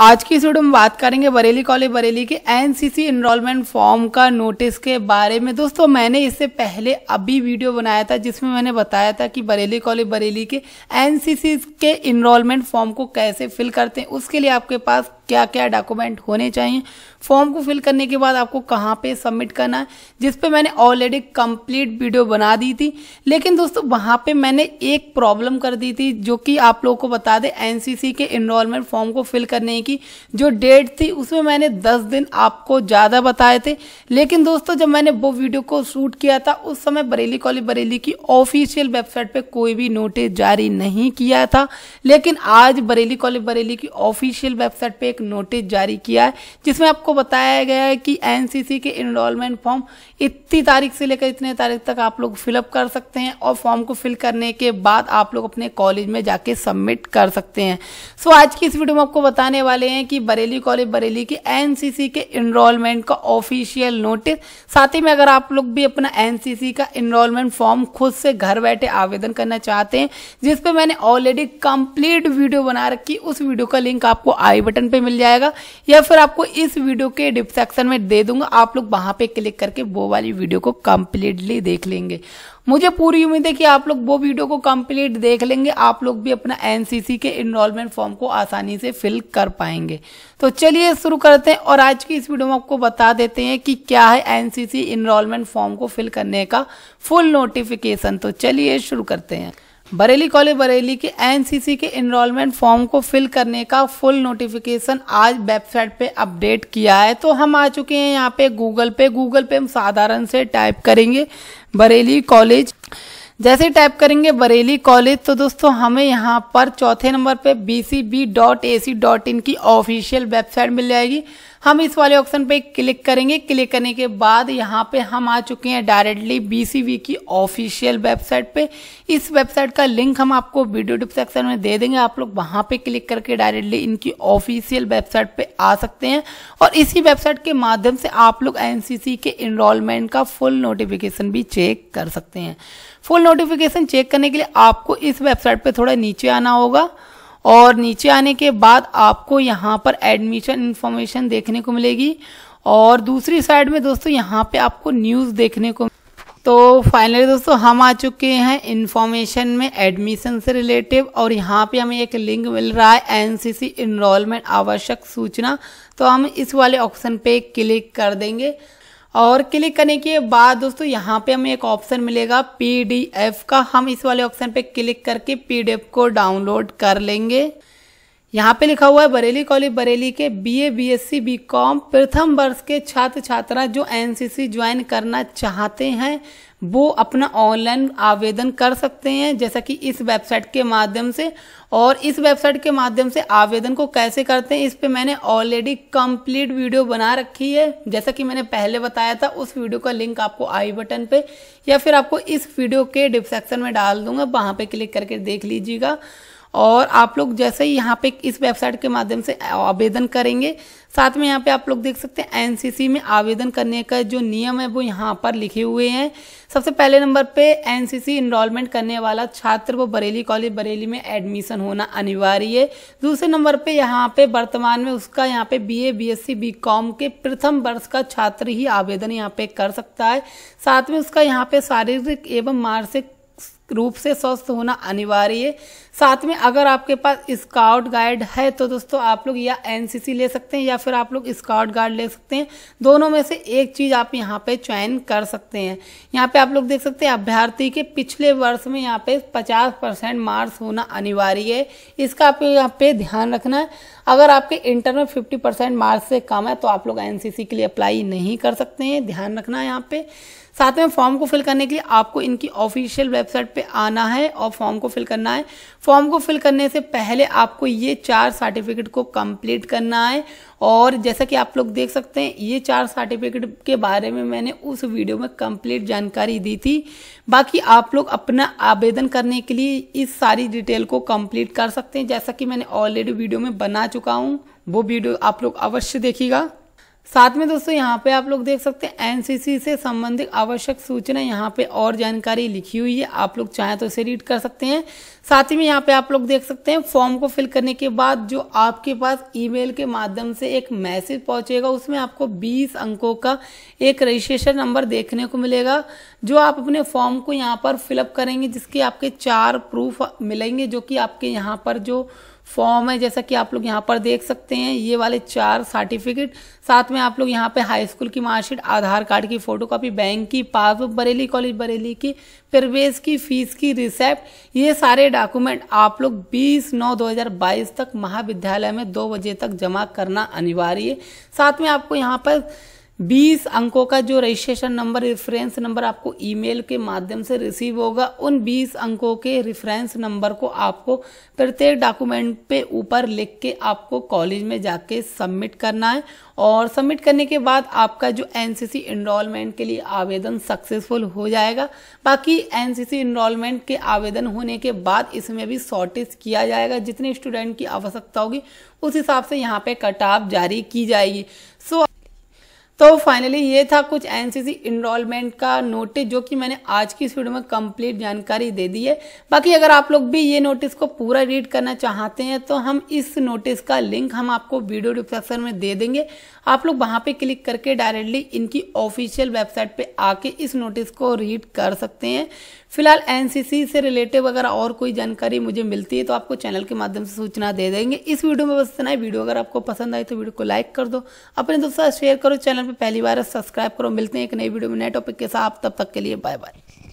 आज की इस वीडियो में बात करेंगे बरेली कॉलेज बरेली के एनसीसी एनरोलमेंट फॉर्म का नोटिस के बारे में दोस्तों मैंने इससे पहले अभी वीडियो बनाया था जिसमें मैंने बताया था कि बरेली कॉलेज बरेली के एनसीसी के इनरोलमेंट फॉर्म को कैसे फिल करते हैं उसके लिए आपके पास क्या क्या डॉक्यूमेंट होने चाहिए फॉर्म को फिल करने के बाद आपको कहाँ पे सबमिट करना है जिस पे मैंने ऑलरेडी कंप्लीट वीडियो बना दी थी लेकिन दोस्तों वहाँ पे मैंने एक प्रॉब्लम कर दी थी जो कि आप लोगों को बता दें एनसीसी के इनरोलमेंट फॉर्म को फिल करने की जो डेट थी उसमें मैंने दस दिन आपको ज़्यादा बताए थे लेकिन दोस्तों जब मैंने वो वीडियो को शूट किया था उस समय बरेली कॉलेज बरेली की ऑफिशियल वेबसाइट पर कोई भी नोटिस जारी नहीं किया था लेकिन आज बरेली कॉलेज बरेली की ऑफिशियल वेबसाइट पर एक नोटिस जारी किया है जिसमें आपको बताया गया है कि एनसीसी के इनरोलमेंट फॉर्म इतनी तारीख से लेकर इतने तारीख तक आप लोग फिलअप कर सकते हैं और फॉर्म को फिल करने के बाद आप लोग अपने कॉलेज में जाके सबमिट कर सकते हैं सो so, आज की इस वीडियो में आपको बताने वाले हैं कि बरेली कॉलेज बरेली के एनसीसी के इनरोलमेंट का ऑफिशियल नोटिस साथ ही में अगर आप लोग भी अपना एनसीसी का इनरोलमेंट फॉर्म खुद से घर बैठे आवेदन करना चाहते हैं जिसपे मैंने ऑलरेडी कंप्लीट वीडियो बना रखी उस वीडियो का लिंक आपको आई बटन पे में मिल जाएगा या फिर आपको इस वीडियो के डिस्क्रिप्शन में दे दूंगा आप लोग वहां पे क्लिक करके वो वाली वीडियो को कंप्लीटली देख लेंगे मुझे पूरी उम्मीद है कि आप लोग वो वीडियो को कंप्लीट देख लेंगे आप लोग भी अपना एनसीसी के इनरोलमेंट फॉर्म को आसानी से फिल कर पाएंगे तो चलिए शुरू करते हैं और आज की इस वीडियो में आपको बता देते हैं कि क्या है एनसीसी इनरोलमेंट फॉर्म को फिल करने का फुल नोटिफिकेशन तो चलिए शुरू करते हैं बरेली कॉलेज बरेली के एनसीसी के इनरोलमेंट फॉर्म को फिल करने का फुल नोटिफिकेशन आज वेबसाइट पे अपडेट किया है तो हम आ चुके हैं यहाँ पे गूगल पे गूगल पे हम साधारण से टाइप करेंगे बरेली कॉलेज जैसे टाइप करेंगे बरेली कॉलेज तो दोस्तों हमें यहाँ पर चौथे नंबर पे B C B dot A C dot की ऑफिशियल वेबसाइट मिल जाएगी हम इस वाले ऑप्शन पे क्लिक करेंगे क्लिक करने के बाद यहाँ पे हम आ चुके हैं डायरेक्टली बी की ऑफिशियल वेबसाइट पे इस वेबसाइट का लिंक हम आपको वीडियो डिस्क्रिप्शन में दे देंगे आप लोग वहाँ पे क्लिक करके डायरेक्टली इनकी ऑफिशियल वेबसाइट पे आ सकते हैं और इसी वेबसाइट के माध्यम से आप लोग एनसीसी के इनरोलमेंट का फुल नोटिफिकेशन भी चेक कर सकते हैं फुल नोटिफिकेशन चेक करने के लिए आपको इस वेबसाइट पर थोड़ा नीचे आना होगा और नीचे आने के बाद आपको यहाँ पर एडमिशन इन्फॉर्मेशन देखने को मिलेगी और दूसरी साइड में दोस्तों यहाँ पे आपको न्यूज़ देखने को तो फाइनली दोस्तों हम आ चुके हैं इन्फॉर्मेशन में एडमिशन से रिलेटिव और यहाँ पे हमें एक लिंक मिल रहा है एनसीसी इनरोलमेंट आवश्यक सूचना तो हम इस वाले ऑप्शन पे क्लिक कर देंगे और क्लिक करने के बाद दोस्तों यहाँ पे हमें एक ऑप्शन मिलेगा पीडीएफ का हम इस वाले ऑप्शन पे क्लिक करके पीडीएफ को डाउनलोड कर लेंगे यहाँ पे लिखा हुआ है बरेली कॉलेज बरेली के बीए बीएससी बीकॉम प्रथम वर्ष के छात्र छात्रा जो एनसीसी ज्वाइन करना चाहते हैं वो अपना ऑनलाइन आवेदन कर सकते हैं जैसा कि इस वेबसाइट के माध्यम से और इस वेबसाइट के माध्यम से आवेदन को कैसे करते हैं इस पर मैंने ऑलरेडी कंप्लीट वीडियो बना रखी है जैसा कि मैंने पहले बताया था उस वीडियो का लिंक आपको आई बटन पे या फिर आपको इस वीडियो के डिस्क्रिप्शन में डाल दूंगा वहाँ पे क्लिक करके देख लीजिएगा और आप लोग जैसे ही यहाँ पे इस वेबसाइट के माध्यम से आवेदन करेंगे साथ में यहाँ पे आप लोग देख सकते हैं एनसीसी में आवेदन करने का जो नियम है वो यहाँ पर लिखे हुए हैं सबसे पहले नंबर पे एनसीसी इनरोलमेंट करने वाला छात्र वो बरेली कॉलेज बरेली में एडमिशन होना अनिवार्य है दूसरे नंबर पे यहाँ पे वर्तमान में उसका यहाँ पे बीए बीएससी बीकॉम के प्रथम वर्ष का छात्र ही आवेदन यहाँ पे कर सकता है साथ में उसका यहाँ पे शारीरिक एवं मानसिक रूप से स्वस्थ होना अनिवार्य है साथ में अगर आपके पास स्काउट गाइड है तो दोस्तों आप लोग या एनसीसी ले सकते हैं या फिर आप लोग स्काउट गाइड ले सकते हैं दोनों में से एक चीज़ आप यहाँ पे चयन कर सकते हैं यहाँ पे आप लोग देख सकते हैं अभ्यर्थी के पिछले वर्ष में यहाँ पे 50 परसेंट मार्क्स होना अनिवार्य है इसका आप यहाँ पे ध्यान रखना है अगर आपके इंटर में फिफ्टी परसेंट मार्क्स से कम है तो आप लोग एन के लिए अप्लाई नहीं कर सकते हैं ध्यान रखना है यहाँ पे साथ में फॉर्म को फिल करने के लिए आपको इनकी ऑफिशियल वेबसाइट पे आना है और फॉर्म को फिल करना है फॉर्म को फिल करने से पहले आपको ये चार सर्टिफिकेट को कंप्लीट करना है और जैसा कि आप लोग देख सकते हैं ये चार सर्टिफिकेट के बारे में मैंने उस वीडियो में कंप्लीट जानकारी दी थी बाकी आप लोग अपना आवेदन करने के लिए इस सारी डिटेल को कंप्लीट कर सकते हैं जैसा कि मैंने ऑलरेडी वीडियो में बना चुका हूँ वो वीडियो आप लोग अवश्य देखिएगा साथ में दोस्तों यहाँ पे आप लोग देख सकते हैं एनसीसी से संबंधित आवश्यक सूचना यहाँ पे और जानकारी लिखी हुई है आप लोग चाहें तो इसे रीड कर सकते हैं साथ ही में यहाँ पे आप लोग देख सकते हैं फॉर्म को फिल करने के बाद जो आपके पास ईमेल के माध्यम से एक मैसेज पहुंचेगा उसमें आपको 20 अंकों का एक रजिस्ट्रेशन नंबर देखने को मिलेगा जो आप अपने फॉर्म को यहाँ पर फिलअप करेंगे जिसके आपके चार प्रूफ मिलेंगे जो कि आपके यहाँ पर जो फॉर्म है जैसा कि आप लोग यहाँ पर देख सकते हैं ये वाले चार सर्टिफिकेट साथ में आप लोग यहाँ पे हाई स्कूल की मार्कशीट आधार कार्ड की फ़ोटो कापी बैंक की पासबुक बरेली कॉलेज बरेली की प्रवेश की फीस की रिसेप्ट ये सारे डॉक्यूमेंट आप लोग 20 नौ 2022 तक महाविद्यालय में दो बजे तक जमा करना अनिवार्य है साथ में आपको यहाँ पर बीस अंकों का जो रजिस्ट्रेशन नंबर रेफरेंस नंबर आपको ईमेल के माध्यम से रिसीव होगा उन बीस अंकों के रेफरेंस नंबर को आपको प्रत्येक डॉक्यूमेंट पे ऊपर लिख के आपको कॉलेज में जाके सबमिट करना है और सबमिट करने के बाद आपका जो एनसीसी इनरोलमेंट के लिए आवेदन सक्सेसफुल हो जाएगा बाकी एनसीसी इनरोलमेंट के आवेदन होने के बाद इसमें भी शॉर्टेज किया जाएगा जितने स्टूडेंट की आवश्यकता होगी उस हिसाब से यहाँ पे कट ऑफ जारी की जाएगी सो तो फाइनली ये था कुछ एनसीसी इनरोलमेंट का नोटिस जो कि मैंने आज की इस वीडियो में कंप्लीट जानकारी दे दी है बाकी अगर आप लोग भी ये नोटिस को पूरा रीड करना चाहते हैं तो हम इस नोटिस का लिंक हम आपको वीडियो डिस्क्रिप्शन में दे देंगे आप लोग वहाँ पे क्लिक करके डायरेक्टली इनकी ऑफिशियल वेबसाइट पे आके इस नोटिस को रीड कर सकते हैं फिलहाल एनसीसी से रिलेटेड अगर और कोई जानकारी मुझे मिलती है तो आपको चैनल के माध्यम से सूचना दे देंगे इस वीडियो में बस इतना वीडियो अगर आपको पसंद आई तो वीडियो को लाइक कर दो अपने दोस्तों शेयर करो चैनल चैनल पर पहली बार सब्सक्राइब करो मिलते हैं एक नई वीडियो में नए टॉपिक के साथ तब तक के लिए बाय बाय